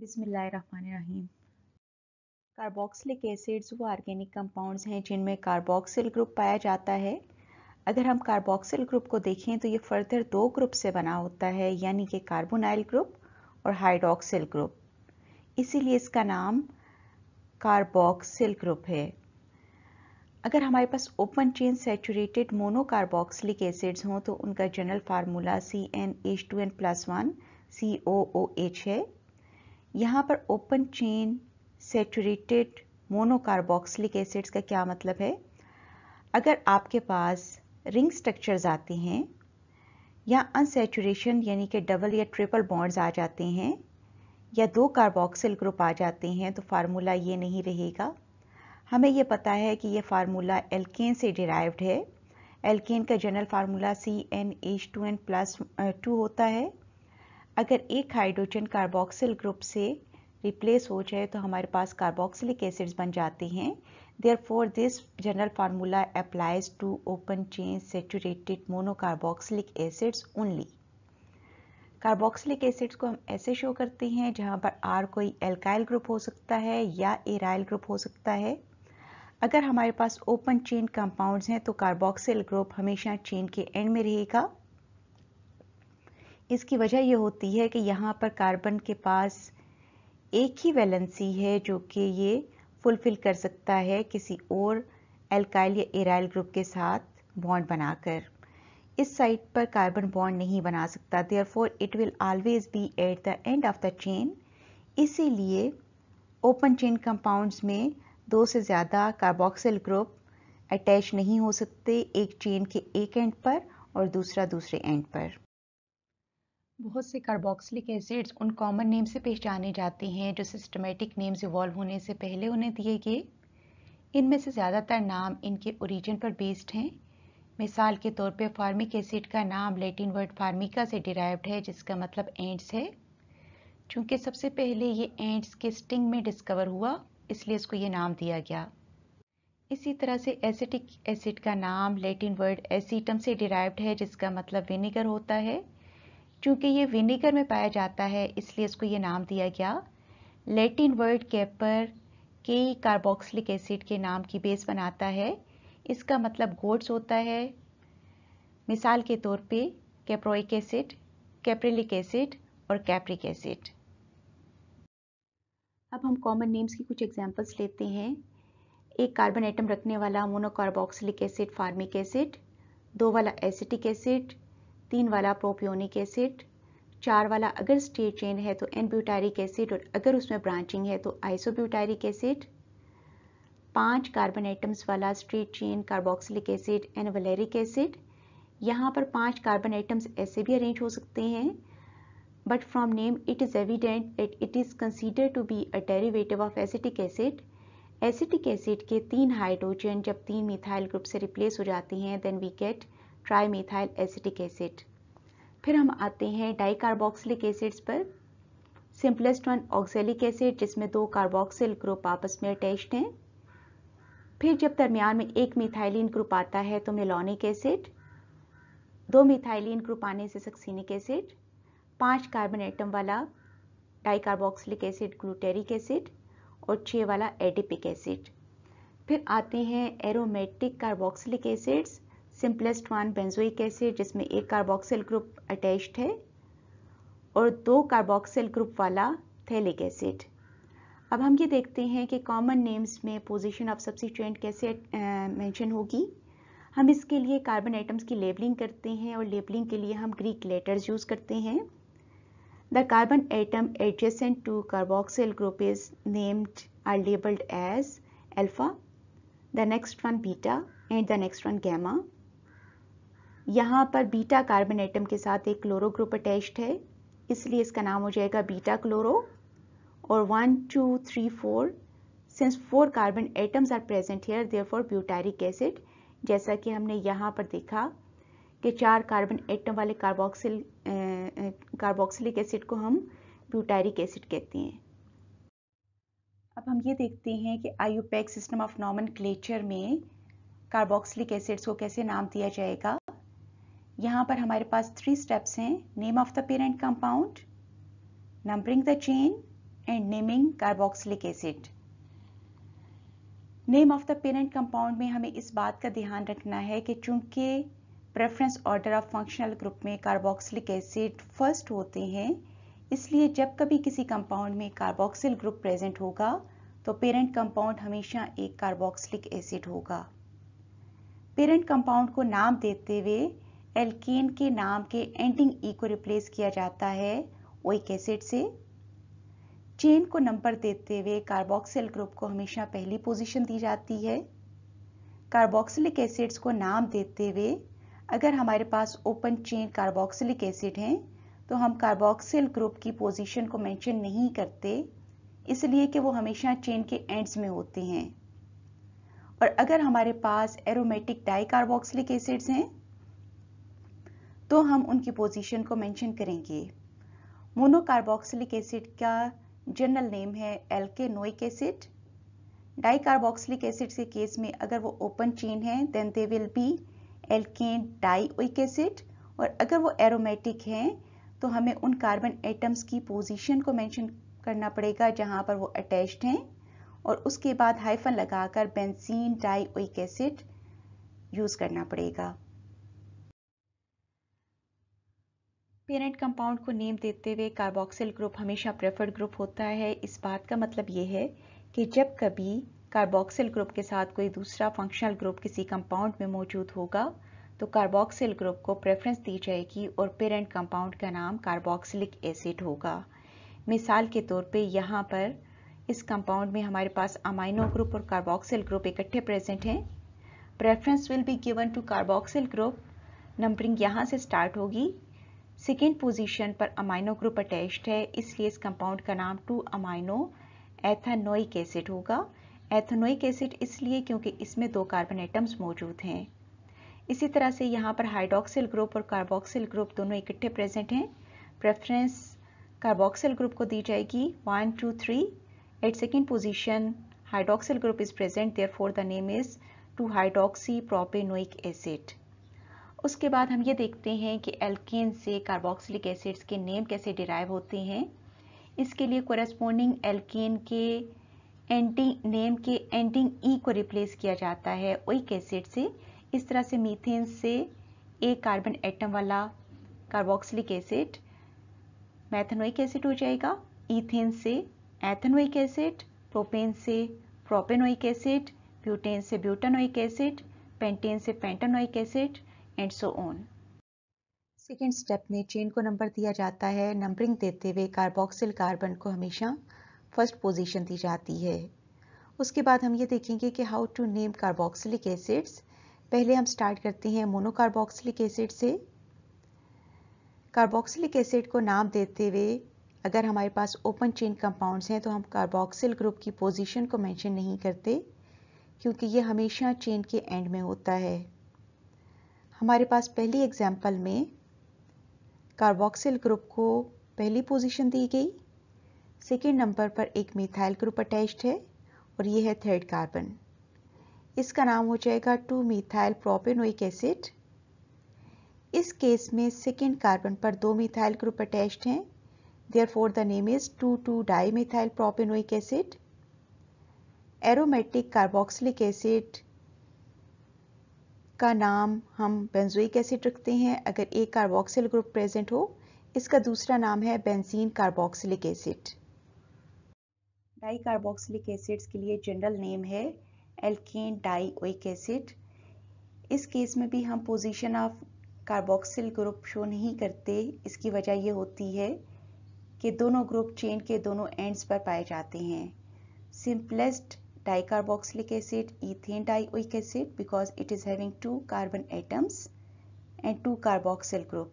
बिसमीम carboxylic acids वो organic compounds हैं जिनमें कार्बोक्सिल ग्रुप पाया जाता है अगर हम कार्बोक्सिल ग्रुप को देखें तो ये फर्दर दो ग्रुप से बना होता है यानी कि कार्बोनाइल ग्रुप और हाइड्रोक्सिल ग्रुप इसीलिए इसका नाम कार्बोक्सिल ग्रुप है अगर हमारे पास open chain saturated monocarboxylic acids हों तो उनका general formula C N H two N plus one C O O H है यहाँ पर open chain saturated monocarboxylic acids का क्या मतलब है अगर आपके पास रिंग स्ट्रक्चर्स आते हैं या अनसेचुरेशन यानी कि डबल या ट्रिपल बॉन्ड्स आ जाते हैं या दो कार्बोक्सिल ग्रुप आ जाते हैं तो फार्मूला ये नहीं रहेगा हमें ये पता है कि यह फार्मूला एल्केन से डिराइव्ड है एल्केन का general formula C N H two N plus two होता है अगर एक हाइड्रोजन कार्बोक्सिल ग्रुप से रिप्लेस हो जाए तो हमारे पास कार्बोक्सिलिक एसिड्स बन जाते हैं therefore this general formula applies to open chain saturated monocarboxylic acids only carboxylic acids को हम ऐसे शो करते हैं जहाँ पर आर कोई एल्काइल ग्रुप हो सकता है या एराइल ग्रुप हो सकता है अगर हमारे पास ओपन चेन कंपाउंड्स हैं तो कार्बोक्सिल ग्रुप हमेशा चेन के एंड में रहेगा इसकी वजह यह होती है कि यहाँ पर कार्बन के पास एक ही वैलेंसी है जो कि ये फुलफिल कर सकता है किसी और एल्काइल या एराइल ग्रुप के साथ बॉन्ड बनाकर इस साइड पर कार्बन बॉन्ड नहीं बना सकता therefore it will always be at the end of the chain इसीलिए ओपन चेन कंपाउंड्स में दो से ज़्यादा कार्बोक्सिल ग्रुप अटैच नहीं हो सकते एक चेन के एक एंड पर और दूसरा दूसरे एंड पर बहुत से कार्बोक्सिलिक एसिड्स उन कॉमन नेम से पहचाने जाते हैं जो सिस्टमेटिक नेम्स इवॉल्व होने से पहले उन्हें दिए गए इनमें से ज़्यादातर नाम इनके ओरिजिन पर बेस्ड हैं मिसाल के तौर पे फार्मिक एसिड का नाम लेटिन वर्ड फार्मिका से डिराइव्ड है जिसका मतलब एंड्स है चूँकि सबसे पहले ये एंड्स के स्टिंग में डिस्कवर हुआ इसलिए इसको ये नाम दिया गया इसी तरह से एसिटिक एसिड का नाम लेटिन वर्ड एसीटम से डिराइव्ड है जिसका मतलब विनेगर होता है चूँकि ये विनीगर में पाया जाता है इसलिए इसको ये नाम दिया गया लेटिन वर्ड कैपर कई कार्बोक्सिलिक एसिड के नाम की बेस बनाता है इसका मतलब गोड्स होता है मिसाल के तौर पे कैप्रोइक एसिड कैप्रिलिक एसिड और कैप्रिक एसिड अब हम कॉमन नेम्स की कुछ एग्जांपल्स लेते हैं एक कार्बन एटम रखने वाला मोनोकार्बोक्सिलिक एसिड फार्मिक एसिड दो वाला एसिटिक एसिड तीन वाला प्रोपियोनिक एसिड चार वाला अगर स्टेट चेन है तो एन ब्यूटारिक एसिड और अगर उसमें ब्रांचिंग है तो आइसोब्यूटारिक एसिड पांच कार्बन एटम्स वाला straight chain carboxylic acid and valeric acid यहाँ पर पांच कार्बन एटम्स ऐसे भी अरेंज हो सकते हैं but from name it is evident that it is consider to be a derivative of acetic acid acetic acid के तीन हाइड्रोजन जब तीन मिथाइल ग्रुप से रिप्लेस हो जाते हैं then we get trimethyl acetic acid फिर हम आते हैं कार्बोक्सिलिक एसिड्स पर सिंपलेस्ट वन ऑक्सेलिक एसिड जिसमें दो कार्बोक्सिल ग्रुप आपस में अटैच्ड हैं फिर जब दरमियान में एक मिथाइलिन ग्रुप आता है तो मेलोनिक एसिड दो मिथाइलिन ग्रुप आने से सक्सीनिक एसिड पांच कार्बन एटम वाला कार्बोक्सिलिक एसिड ग्लूटेरिक एसिड और छः वाला एडिपिक एसिड फिर आते हैं aromatic carboxylic acids simplest one benzoic acid जिसमें एक कार्बोक्सिल ग्रुप अटैच्ड है और दो कार्बोक्सिल ग्रुप वाला थैलिक एसिड अब हम ये देखते हैं कि कॉमन नेम्स में पोजीशन ऑफ सब्सिट्यूएंट कैसे मेंशन होगी हम इसके लिए कार्बन आइटम्स की लेबलिंग करते हैं और लेबलिंग के लिए हम ग्रीक लेटर्स यूज़ करते हैं the carbon atom adjacent to carboxyl group is named or labelled as alpha the next one beta and the next one gamma यहाँ पर बीटा कार्बन एटम के साथ एक क्लोरो ग्रुप अटैच्ड है इसलिए इसका नाम हो जाएगा बीटा क्लोरो और one two three four since four carbon atoms are present here for butyric acid जैसा कि हमने यहाँ पर देखा कि चार कार्बन एटम वाले कार्बोक्सिल कार्बोक्सिलिक एसिड को हम ब्यूटारिक एसिड कहते हैं अब हम ये देखते हैं कि आयुपैक सिस्टम ऑफ नॉमन में कार्बोक्सिलिक एसिड्स को कैसे नाम दिया जाएगा यहां पर हमारे पास थ्री स्टेप्स हैं name of the parent compound numbering the chain and naming carboxylic acid name of the parent compound में हमें इस बात का ध्यान रखना है कि चूंकि preference order of functional group में कार्बोक्सिलिक एसिड फर्स्ट होते हैं इसलिए जब कभी किसी कंपाउंड में कार्बोक्सिल ग्रुप प्रेजेंट होगा तो पेरेंट कंपाउंड हमेशा एक कार्बोक्सिलिक एसिड होगा पेरेंट कंपाउंड को नाम देते हुए एल्केन के नाम के एंडिंग ई को रिप्लेस किया जाता है ओइक एसिड से चेन को नंबर देते हुए कार्बोक्सिल ग्रुप को हमेशा पहली पोजीशन दी जाती है कार्बोक्सिलिक एसिड्स को नाम देते हुए अगर हमारे पास ओपन चेन कार्बोक्सिलिक एसिड हैं तो हम कार्बोक्सिल ग्रुप की पोजीशन को मेंशन नहीं करते इसलिए कि वो हमेशा चेन के एंड्स में होते हैं और अगर हमारे पास एरोमेटिक डाई कार्बोक्सिलिक एसिड्स हैं तो हम उनकी पोजीशन को मेंशन करेंगे मोनोकार्बोक्सिलिक एसिड का जनरल नेम है alkanoic acid dicarboxylic acid के केस में अगर वो ओपन चेन है then they will be alkane dioic acid और अगर वो एरोमेटिक हैं तो हमें उन कार्बन एटम्स की पोजीशन को मेंशन करना पड़ेगा जहां पर वो अटैच्ड हैं और उसके बाद हाइफन लगाकर बेंजीन ओइक एसिड यूज़ करना पड़ेगा पेरेंट कंपाउंड को नेम देते हुए कार्बोक्सिल ग्रुप हमेशा प्रेफर्ड ग्रुप होता है इस बात का मतलब ये है कि जब कभी कार्बोक्सिल ग्रुप के साथ कोई दूसरा फंक्शनल ग्रुप किसी कंपाउंड में मौजूद होगा तो कार्बोक्सिल ग्रुप को प्रेफरेंस दी जाएगी और पेरेंट कंपाउंड का नाम कार्बोक्सिलिक एसिड होगा मिसाल के तौर पे यहाँ पर इस कंपाउंड में हमारे पास अमाइनो ग्रुप और कार्बोक्सिल ग्रुप इकट्ठे प्रेजेंट हैं preference will be given to carboxyl group numbering यहाँ से स्टार्ट होगी सेकेंड पोजीशन पर अमाइनो ग्रुप अटैच्ड है इसलिए इस कंपाउंड का नाम टू अमाइनो एथानोइक एसिड होगा एथानोइक एसिड इसलिए क्योंकि इसमें दो कार्बन एटम्स मौजूद हैं इसी तरह से यहाँ पर हाइड्रोक्सिल ग्रुप और कार्बोक्सिल ग्रुप दोनों इकट्ठे प्रेजेंट हैं प्रेफरेंस कार्बोक्सिल ग्रुप को दी जाएगी one two three at second position hydroxyl group is present there four the name is two hydroxy propanoic acid उसके बाद हम ये देखते हैं कि एल्केन से कार्बोक्सिलिक एसिड्स के नेम कैसे डिराइव होते हैं इसके लिए कोरेस्पोंडिंग एल्केन के एंडिंग नेम के एंडिंग ई e को रिप्लेस किया जाता है ओइक एसिड से इस तरह से मीथेन से एक कार्बन एटम वाला कार्बोक्सिलिक एसिड मैथनोइक एसिड हो जाएगा ईथेन से एथनोइक एसिड प्रोपेन से प्रोपेनोइक एसिड ब्यूटेन से ब्यूटानोइक एसिड पेंटेन से pentanoic acid and so on second step में चेन को नंबर दिया जाता है नंबरिंग देते हुए कार्बोक्सिल कार्बन को हमेशा फर्स्ट पोजीशन दी जाती है उसके बाद हम ये देखेंगे कि how to name carboxylic acids पहले हम स्टार्ट करते हैं मोनोकार्बोक्सिलिक एसिड से कार्बोक्सिलिक एसिड को नाम देते हुए अगर हमारे पास ओपन चेन कंपाउंड्स हैं तो हम कार्बोक्सिल ग्रुप की पोजीशन को मेंशन नहीं करते क्योंकि ये हमेशा चेन के एंड में होता है हमारे पास पहली एग्जाम्पल में कार्बोक्सिल ग्रुप को पहली पोजीशन दी गई सेकेंड नंबर पर एक मिथाइल ग्रुप अटैच्ड है और ये है थर्ड कार्बन इसका नाम हो जाएगा टू मिथाइल प्रोपेनोइक एसिड इस केस में सेकेंड कार्बन पर दो मिथाइल ग्रुप अटैच्ड हैं there four the name is two two dimethyl propanoic acid aromatic carboxylic acid का नाम हम बेंजोइक एसिड रखते हैं अगर एक कार्बोक्सिल ग्रुप प्रेजेंट हो इसका दूसरा नाम है benzene carboxylic acid di carboxylic acids के लिए जनरल नेम है एल्केन डाईक एसिड इस केस में भी हम position of carboxyl group show नहीं करते इसकी वजह ये होती है कि दोनों ग्रुप चेन के दोनों एंड्स पर पाए जाते हैं simplest dicarboxylic acid ethane dioic acid because it is having two carbon atoms and two carboxyl group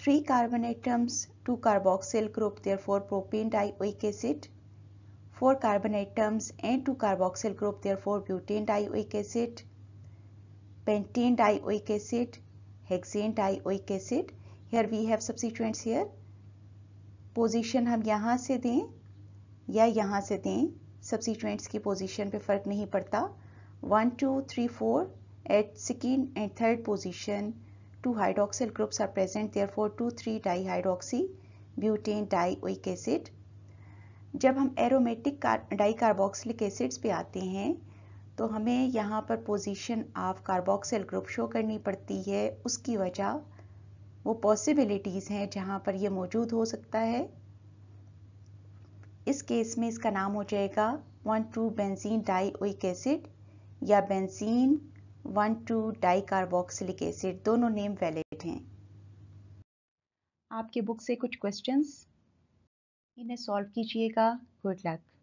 three carbon atoms two carboxyl group therefore propane dioic acid four carbon atoms and two carboxyl group therefore butane dioic acid pentane dioic acid hexane dioic acid here we have substituents here position hum yahan se dein ya yahan se dein substituents की position पे फ़र्क नहीं पड़ता one two three four at second and third position two hydroxyl groups are present there for two three dihydroxy butanedioic acid जब हम aromatic di carboxylic acids पे आते हैं तो हमें यहाँ पर position of carboxyl group show करनी पड़ती है उसकी वजह वो पॉसिबिलिटीज़ हैं जहाँ पर ये मौजूद हो सकता है इस केस में इसका नाम हो जाएगा one two benzene dioic acid या benzene one two dicarboxylic acid दोनों नेम वैलिड हैं आपके बुक से कुछ क्वेश्चंस इन्हें सॉल्व कीजिएगा गुड लक